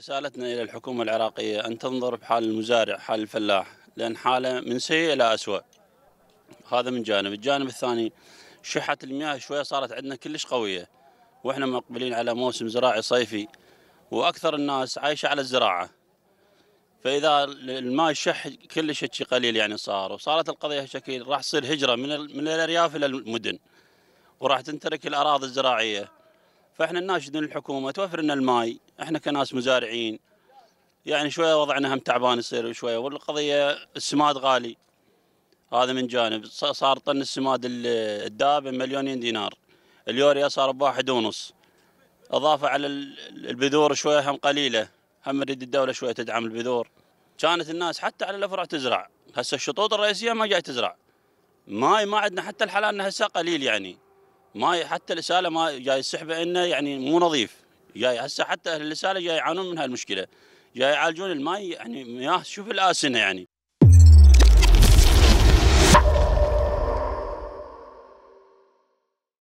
رسالتنا إلى الحكومة العراقية أن تنظر بحال المزارع حال الفلاح لأن حاله من سيء إلى أسوأ هذا من جانب الجانب الثاني شحة المياه شوية صارت عندنا كلش قوية وإحنا مقبلين على موسم زراعي صيفي وأكثر الناس عايشة على الزراعة فإذا الماء الشح كلش شيء قليل يعني صار وصارت القضية هالشكل راح تصير هجرة من من الأرياف إلى المدن وراح تنترك الأراضي الزراعية فإحنا ناشدين الحكومة توفر لنا الماي احنا كناس مزارعين يعني شويه وضعنا هم تعبان يصير شويه والقضيه السماد غالي هذا من جانب صار طن السماد الداب مليونين دينار اليوريا صار بواحد ونص اضافه على البذور شويه هم قليله هم نريد الدوله شويه تدعم البذور كانت الناس حتى على الافرع تزرع هسه الشطوط الرئيسيه ما جاي تزرع ماي ما عندنا حتى الحلال هسه قليل يعني ماي حتى الاساله ما جاي السحبه انه يعني مو نظيف جاي هسه حتى اهل الرساله جاي يعانون من هالمشكله جاي يعالجون الماي يعني مياه شوف الاسنه يعني